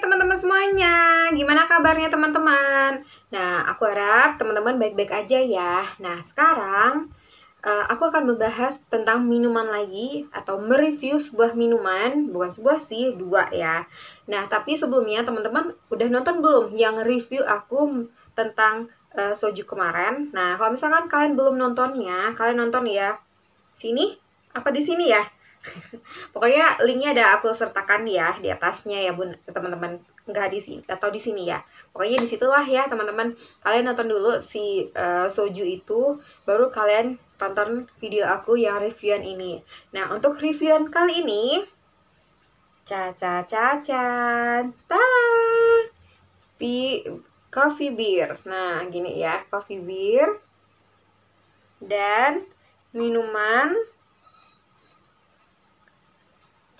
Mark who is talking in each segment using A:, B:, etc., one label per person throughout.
A: teman-teman semuanya, gimana kabarnya teman-teman? Nah, aku harap teman-teman baik-baik aja ya. Nah, sekarang uh, aku akan membahas tentang minuman lagi atau mereview sebuah minuman, bukan sebuah sih, dua ya. Nah, tapi sebelumnya teman-teman udah nonton belum yang review aku tentang uh, soju kemarin? Nah, kalau misalkan kalian belum nontonnya, kalian nonton ya. Sini? Apa di sini ya? Pokoknya linknya ada aku sertakan ya di atasnya ya bun teman-teman nggak di sini atau di sini ya. Pokoknya disitulah ya teman-teman kalian nonton dulu si uh, soju itu baru kalian tonton video aku yang reviewan ini. Nah untuk reviewan kali ini caca caca ta pi coffee beer. Nah gini ya coffee beer dan minuman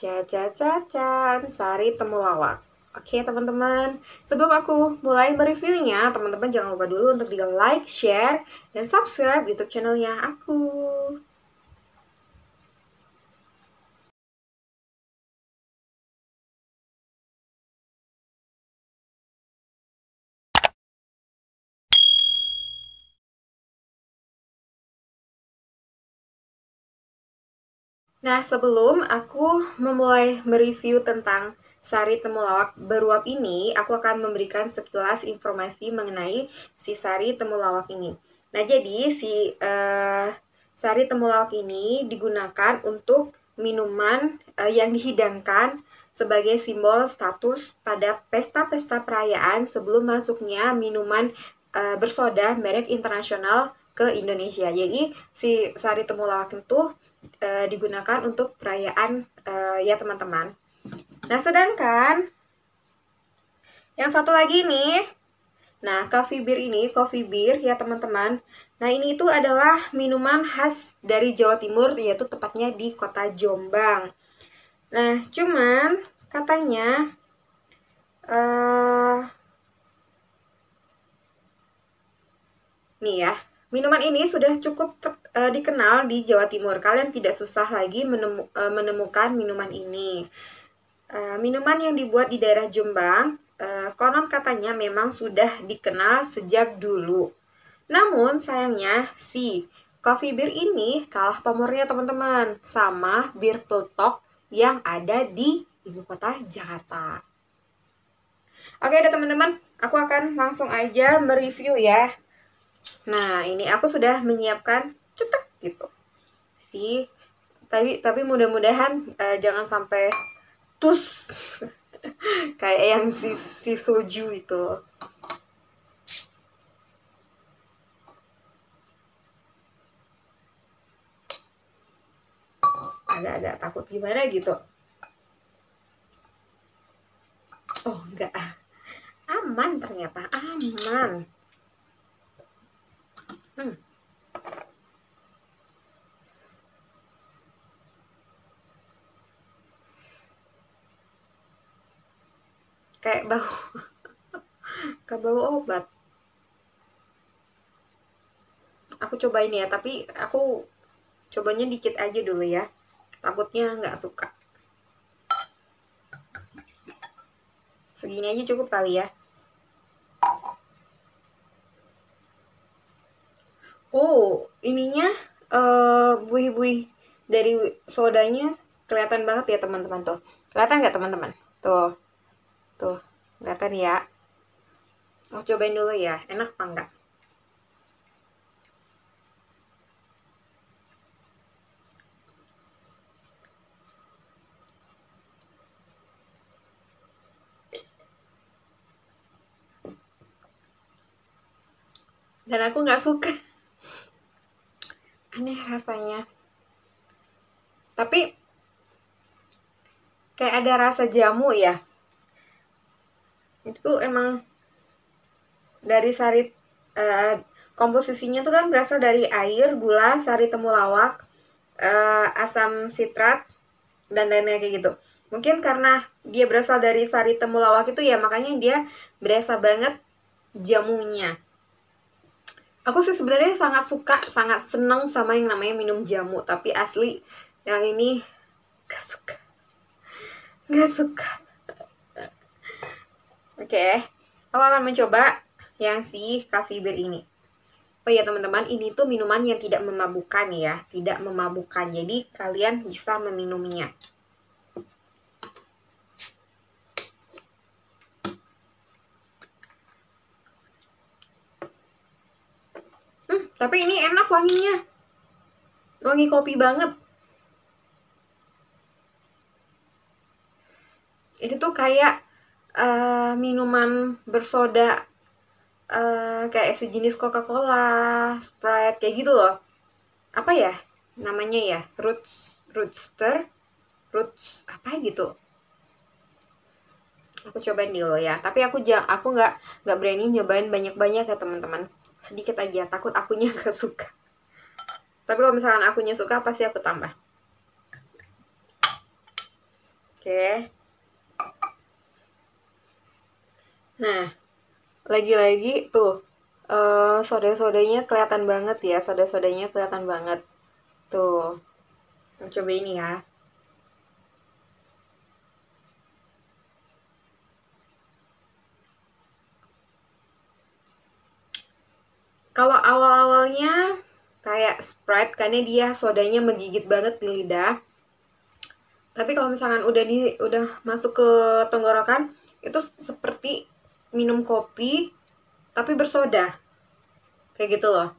A: Caca-cacan Sari Temulawak. Oke teman-teman, sebelum aku mulai mereviewnya, teman-teman jangan lupa dulu untuk di like, share, dan subscribe YouTube channelnya aku. Nah, sebelum aku memulai mereview tentang Sari Temulawak Beruap ini, aku akan memberikan sekilas informasi mengenai si Sari Temulawak ini. Nah, jadi si uh, Sari Temulawak ini digunakan untuk minuman uh, yang dihidangkan sebagai simbol status pada pesta-pesta perayaan sebelum masuknya minuman uh, bersoda merek internasional ke Indonesia. Jadi si Sari Temulawak itu uh, digunakan untuk perayaan uh, ya teman-teman. Nah, sedangkan yang satu lagi nih, nah coffee beer ini, coffee beer ya teman-teman. Nah, ini itu adalah minuman khas dari Jawa Timur yaitu tepatnya di Kota Jombang. Nah, cuman katanya uh, nih ya Minuman ini sudah cukup uh, dikenal di Jawa Timur. Kalian tidak susah lagi menemu, uh, menemukan minuman ini. Uh, minuman yang dibuat di daerah Jombang, uh, konon katanya memang sudah dikenal sejak dulu. Namun sayangnya si coffee beer ini kalah pamornya teman-teman sama bir peletok yang ada di ibu kota Jakarta. Oke, ada teman-teman, aku akan langsung aja mereview ya Nah, ini aku sudah menyiapkan cetek gitu. Si tapi tapi mudah-mudahan uh, jangan sampai tus kayak yang si, si soju itu. Agak-agak takut gimana gitu. Oh, enggak. Ah, aman ternyata, aman. Hmm. Kayak bau, kayak bau obat. Aku cobain ya, tapi aku cobanya dikit aja dulu ya. Takutnya nggak suka. Segini aja cukup kali ya. Oh, ininya eh, buih-buih dari sodanya kelihatan banget ya teman-teman tuh. Kelihatan nggak teman-teman? Tuh, tuh kelihatan ya. Mau oh, cobain dulu ya, enak apa enggak? dan aku nggak suka aneh rasanya tapi kayak ada rasa jamu ya itu tuh emang dari sari uh, komposisinya tuh kan berasal dari air gula sari temulawak uh, asam sitrat dan lainnya kayak gitu mungkin karena dia berasal dari sari temulawak itu ya makanya dia berasa banget jamunya aku sih sebenarnya sangat suka sangat seneng sama yang namanya minum jamu tapi asli yang ini gak suka gak suka oke okay. aku akan mencoba yang si coffee beer ini oh ya teman-teman ini tuh minuman yang tidak memabukkan ya tidak memabukkan jadi kalian bisa meminumnya Tapi ini enak wanginya. Wangi kopi banget. Ini tuh kayak uh, minuman bersoda uh, kayak sejenis Coca-Cola, Sprite kayak gitu loh. Apa ya namanya ya? Roots Rootster, Roots apa gitu? Aku cobain dulu ya. Tapi aku aku nggak nggak berani nyobain banyak-banyak ya teman-teman sedikit aja takut akunya nggak suka tapi kalau misalkan akunya suka pasti aku tambah oke nah lagi-lagi tuh uh, eh, soda-sodanya kelihatan banget ya soda-sodanya kelihatan banget tuh coba ini ya Kalau awal-awalnya kayak Sprite karena dia sodanya menggigit banget di lidah. Tapi kalau misalkan udah di udah masuk ke tenggorokan itu seperti minum kopi tapi bersoda. Kayak gitu loh.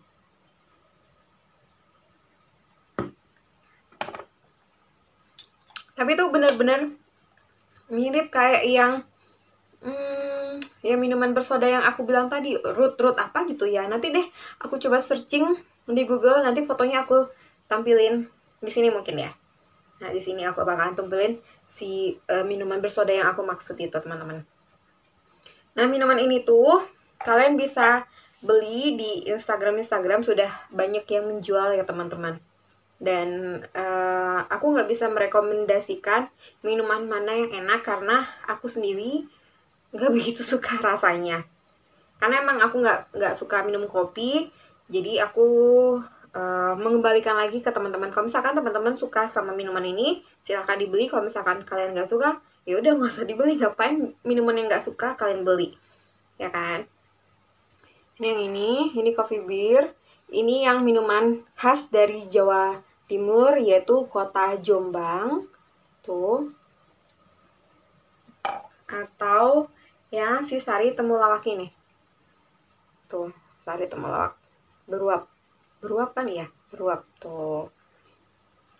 A: Tapi itu bener-bener mirip kayak yang Hmm, ya minuman bersoda yang aku bilang tadi, root-root apa gitu ya. Nanti deh aku coba searching di Google, nanti fotonya aku tampilin di sini mungkin ya. Nah, di sini aku bakalan tampilin si uh, minuman bersoda yang aku maksud itu, teman-teman. Nah, minuman ini tuh kalian bisa beli di Instagram Instagram sudah banyak yang menjual ya, teman-teman dan uh, aku nggak bisa merekomendasikan minuman mana yang enak karena aku sendiri nggak begitu suka rasanya karena emang aku nggak nggak suka minum kopi jadi aku uh, mengembalikan lagi ke teman-teman kalau misalkan teman-teman suka sama minuman ini silahkan dibeli kalau misalkan kalian nggak suka ya udah nggak usah dibeli ngapain minuman yang nggak suka kalian beli ya kan ini yang ini ini coffee beer ini yang minuman khas dari Jawa Timur yaitu kota Jombang tuh atau ya si sari temulawak ini tuh sari temulawak beruap beruap kan ya beruap tuh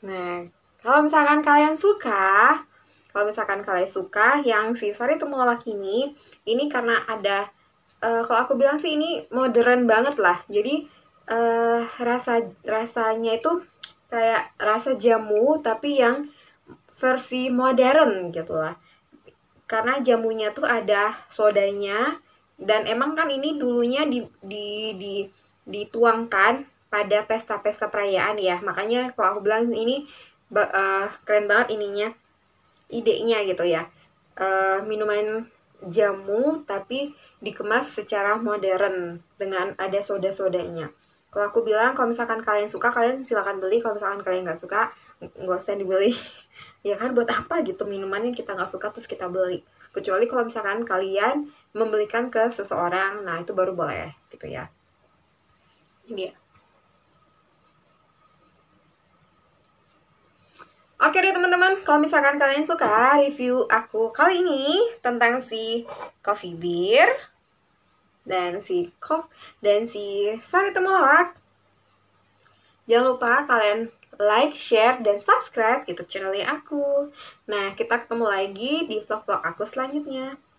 A: nah kalau misalkan kalian suka kalau misalkan kalian suka yang si sari temulawak ini ini karena ada uh, kalau aku bilang sih ini modern banget lah jadi uh, rasa rasanya itu kayak rasa jamu tapi yang versi modern gitu lah karena jamunya tuh ada sodanya dan emang kan ini dulunya di di di dituangkan pada pesta-pesta perayaan ya makanya kalau aku bilang ini uh, keren banget ininya idenya gitu ya uh, minuman jamu tapi dikemas secara modern dengan ada soda-sodanya kalau aku bilang kalau misalkan kalian suka kalian silahkan beli kalau misalkan kalian nggak suka nggak usah dibeli ya kan buat apa gitu minuman yang kita nggak suka terus kita beli kecuali kalau misalkan kalian membelikan ke seseorang nah itu baru boleh gitu ya ini dia Oke deh teman-teman, kalau misalkan kalian suka review aku kali ini tentang si coffee beer dan si kop dan si sari temulawak, jangan lupa kalian like, share, dan subscribe YouTube channelnya aku. Nah, kita ketemu lagi di vlog-vlog aku selanjutnya.